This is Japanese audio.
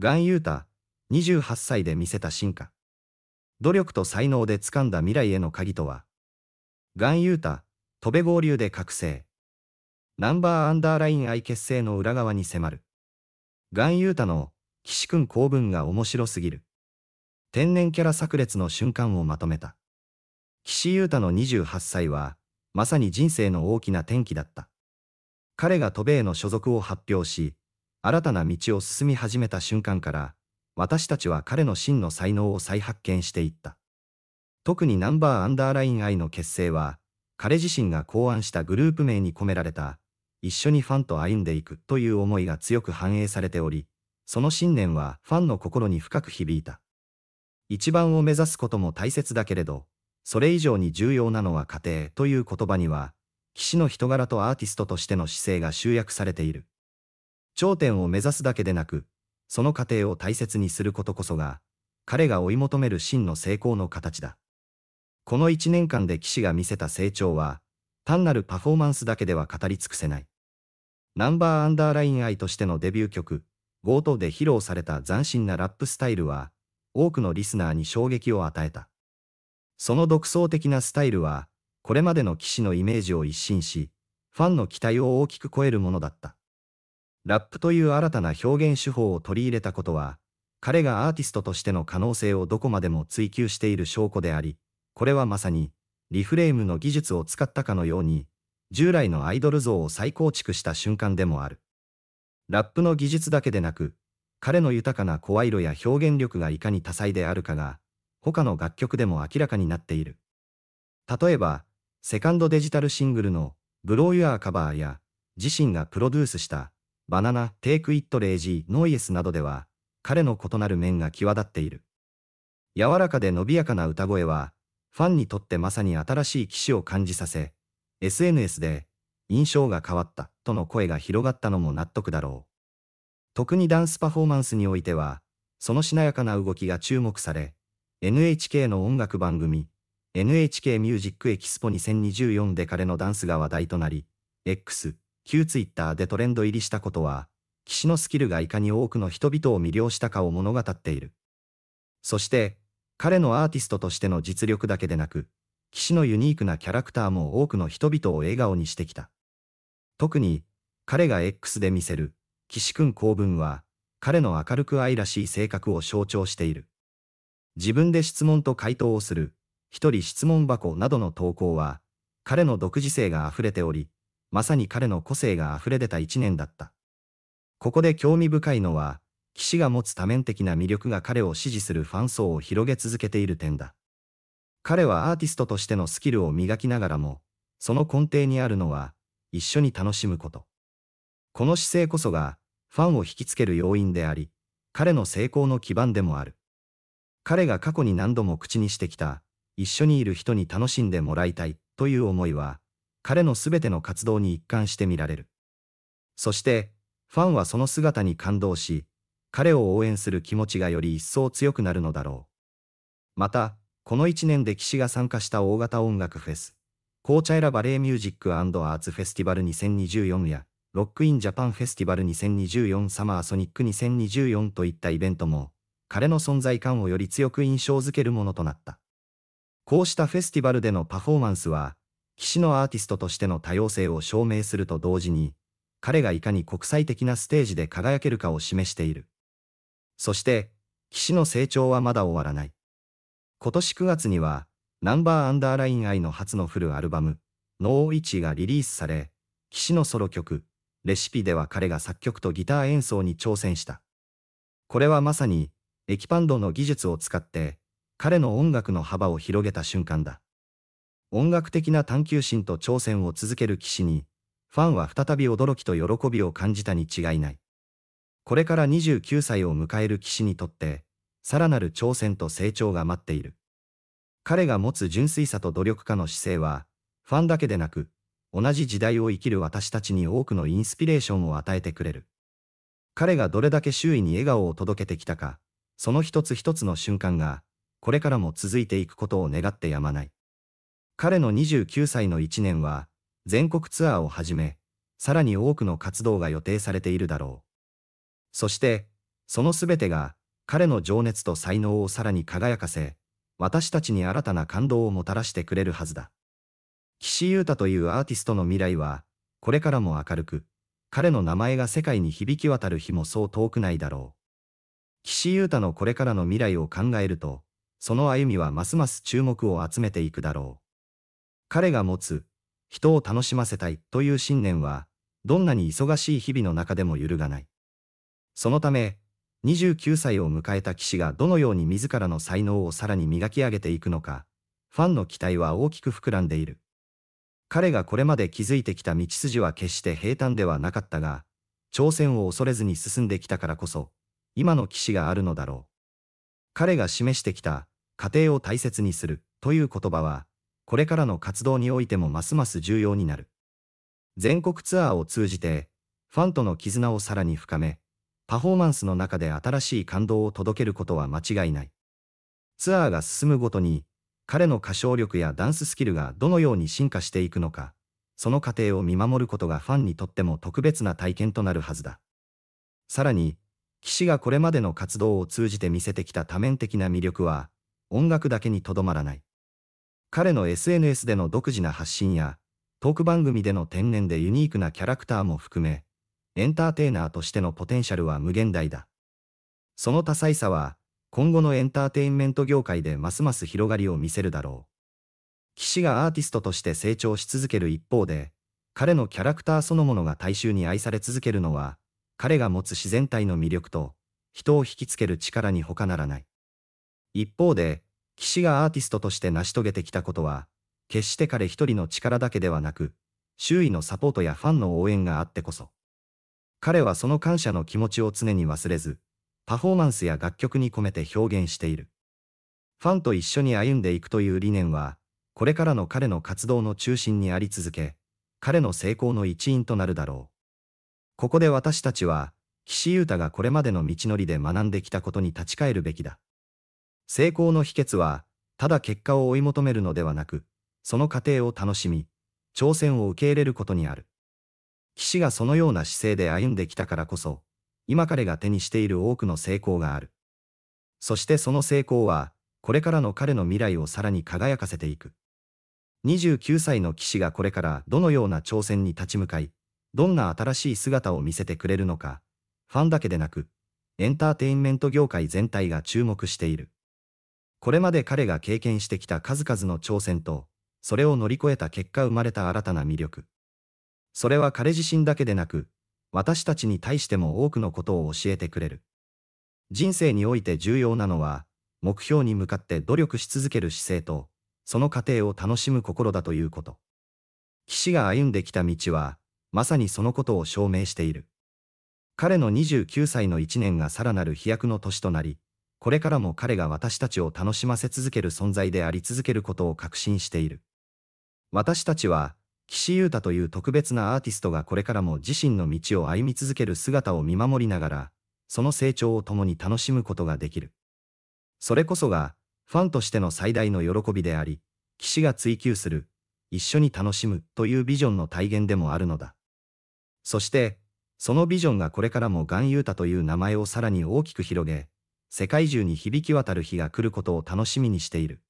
ガン・ユータ、28歳で見せた進化。努力と才能で掴んだ未来への鍵とは。ガン・ユータ、飛べ合流で覚醒。ナンバーアンダーライン愛結成の裏側に迫る。ガン・ユータの、岸くん公文が面白すぎる。天然キャラ炸裂の瞬間をまとめた。岸ータの28歳は、まさに人生の大きな転機だった。彼が飛べへの所属を発表し、新たな道を進み始めた瞬間から、私たちは彼の真の才能を再発見していった。特にナンバーアンダーライン I の結成は、彼自身が考案したグループ名に込められた、一緒にファンと歩んでいくという思いが強く反映されており、その信念はファンの心に深く響いた。一番を目指すことも大切だけれど、それ以上に重要なのは家庭という言葉には、騎士の人柄とアーティストとしての姿勢が集約されている。頂点を目指すだけでなく、その過程を大切にすることこそが、彼が追い求める真の成功の形だ。この1年間で騎士が見せた成長は、単なるパフォーマンスだけでは語り尽くせない。ナンバーアンダーライン愛としてのデビュー曲、強盗で披露された斬新なラップスタイルは、多くのリスナーに衝撃を与えた。その独創的なスタイルは、これまでの騎士のイメージを一新し、ファンの期待を大きく超えるものだった。ラップという新たな表現手法を取り入れたことは、彼がアーティストとしての可能性をどこまでも追求している証拠であり、これはまさに、リフレームの技術を使ったかのように、従来のアイドル像を再構築した瞬間でもある。ラップの技術だけでなく、彼の豊かな声色や表現力がいかに多彩であるかが、他の楽曲でも明らかになっている。例えば、セカンドデジタルシングルの、ブローユアーカバーや、自身がプロデュースした、バナナ、テイクイットレイジー、ノイエスなどでは、彼の異なる面が際立っている。柔らかで伸びやかな歌声は、ファンにとってまさに新しい騎士を感じさせ、SNS で、印象が変わったとの声が広がったのも納得だろう。特にダンスパフォーマンスにおいては、そのしなやかな動きが注目され、NHK の音楽番組、NHK ミュージックエキスポ2024で彼のダンスが話題となり、X、旧ツイッターでトレンド入りしたことは、騎士のスキルがいかに多くの人々を魅了したかを物語っている。そして、彼のアーティストとしての実力だけでなく、騎士のユニークなキャラクターも多くの人々を笑顔にしてきた。特に、彼が X で見せる、騎士くん公文は、彼の明るく愛らしい性格を象徴している。自分で質問と回答をする、一人質問箱などの投稿は、彼の独自性が溢れており、まさに彼の個性が溢れ出た一年だった。ここで興味深いのは、騎士が持つ多面的な魅力が彼を支持するファン層を広げ続けている点だ。彼はアーティストとしてのスキルを磨きながらも、その根底にあるのは、一緒に楽しむこと。この姿勢こそが、ファンを引きつける要因であり、彼の成功の基盤でもある。彼が過去に何度も口にしてきた、一緒にいる人に楽しんでもらいたいという思いは、彼の全ての活動に一貫して見られる。そして、ファンはその姿に感動し、彼を応援する気持ちがより一層強くなるのだろう。また、この1年で岸が参加した大型音楽フェス、コーチャイラバレーミュージックアーツフェスティバル2024や、ロックインジャパンフェスティバル2024サマーソニック2024といったイベントも、彼の存在感をより強く印象づけるものとなった。こうしたフェスティバルでのパフォーマンスは、騎士のアーティストとしての多様性を証明すると同時に、彼がいかに国際的なステージで輝けるかを示している。そして、騎士の成長はまだ終わらない。今年9月には、ナンバーアンダーライン愛の初のフルアルバム、ノーイチがリリースされ、騎士のソロ曲、レシピでは彼が作曲とギター演奏に挑戦した。これはまさに、エキパンドの技術を使って、彼の音楽の幅を広げた瞬間だ。音楽的な探求心と挑戦を続ける騎士に、ファンは再び驚きと喜びを感じたに違いない。これから29歳を迎える騎士にとって、さらなる挑戦と成長が待っている。彼が持つ純粋さと努力家の姿勢は、ファンだけでなく、同じ時代を生きる私たちに多くのインスピレーションを与えてくれる。彼がどれだけ周囲に笑顔を届けてきたか、その一つ一つの瞬間が、これからも続いていくことを願ってやまない。彼の29歳の1年は、全国ツアーをはじめ、さらに多くの活動が予定されているだろう。そして、その全てが、彼の情熱と才能をさらに輝かせ、私たちに新たな感動をもたらしてくれるはずだ。岸優太というアーティストの未来は、これからも明るく、彼の名前が世界に響き渡る日もそう遠くないだろう。岸優太のこれからの未来を考えると、その歩みはますます注目を集めていくだろう。彼が持つ、人を楽しませたいという信念は、どんなに忙しい日々の中でも揺るがない。そのため、29歳を迎えた騎士がどのように自らの才能をさらに磨き上げていくのか、ファンの期待は大きく膨らんでいる。彼がこれまで築いてきた道筋は決して平坦ではなかったが、挑戦を恐れずに進んできたからこそ、今の騎士があるのだろう。彼が示してきた、家庭を大切にするという言葉は、これからの活動においてもますます重要になる。全国ツアーを通じて、ファンとの絆をさらに深め、パフォーマンスの中で新しい感動を届けることは間違いない。ツアーが進むごとに、彼の歌唱力やダンススキルがどのように進化していくのか、その過程を見守ることがファンにとっても特別な体験となるはずだ。さらに、騎士がこれまでの活動を通じて見せてきた多面的な魅力は、音楽だけにとどまらない。彼の SNS での独自な発信や、トーク番組での天然でユニークなキャラクターも含め、エンターテイナーとしてのポテンシャルは無限大だ。その多彩さは、今後のエンターテインメント業界でますます広がりを見せるだろう。騎士がアーティストとして成長し続ける一方で、彼のキャラクターそのものが大衆に愛され続けるのは、彼が持つ自然体の魅力と、人を引きつける力に他ならない。一方で、岸がアーティストとして成し遂げてきたことは、決して彼一人の力だけではなく、周囲のサポートやファンの応援があってこそ。彼はその感謝の気持ちを常に忘れず、パフォーマンスや楽曲に込めて表現している。ファンと一緒に歩んでいくという理念は、これからの彼の活動の中心にあり続け、彼の成功の一因となるだろう。ここで私たちは、岸優太がこれまでの道のりで学んできたことに立ち返るべきだ。成功の秘訣は、ただ結果を追い求めるのではなく、その過程を楽しみ、挑戦を受け入れることにある。騎士がそのような姿勢で歩んできたからこそ、今彼が手にしている多くの成功がある。そしてその成功は、これからの彼の未来をさらに輝かせていく。29歳の騎士がこれからどのような挑戦に立ち向かい、どんな新しい姿を見せてくれるのか、ファンだけでなく、エンターテインメント業界全体が注目している。これまで彼が経験してきた数々の挑戦と、それを乗り越えた結果生まれた新たな魅力。それは彼自身だけでなく、私たちに対しても多くのことを教えてくれる。人生において重要なのは、目標に向かって努力し続ける姿勢と、その過程を楽しむ心だということ。騎士が歩んできた道は、まさにそのことを証明している。彼の29歳の1年がさらなる飛躍の年となり、これからも彼が私たちを楽しませ続ける存在であり続けることを確信している。私たちは、岸優太という特別なアーティストがこれからも自身の道を歩み続ける姿を見守りながら、その成長を共に楽しむことができる。それこそが、ファンとしての最大の喜びであり、岸が追求する、一緒に楽しむというビジョンの体現でもあるのだ。そして、そのビジョンがこれからもガンユータという名前をさらに大きく広げ、世界中に響き渡る日が来ることを楽しみにしている。